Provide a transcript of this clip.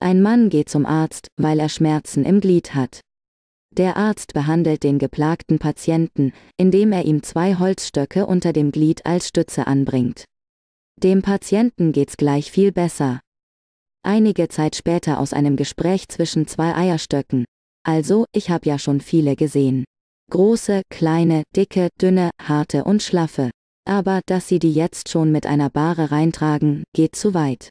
Ein Mann geht zum Arzt, weil er Schmerzen im Glied hat. Der Arzt behandelt den geplagten Patienten, indem er ihm zwei Holzstöcke unter dem Glied als Stütze anbringt. Dem Patienten geht's gleich viel besser. Einige Zeit später aus einem Gespräch zwischen zwei Eierstöcken. Also, ich hab ja schon viele gesehen. Große, kleine, dicke, dünne, harte und schlaffe. Aber dass sie die jetzt schon mit einer Bahre reintragen, geht zu weit.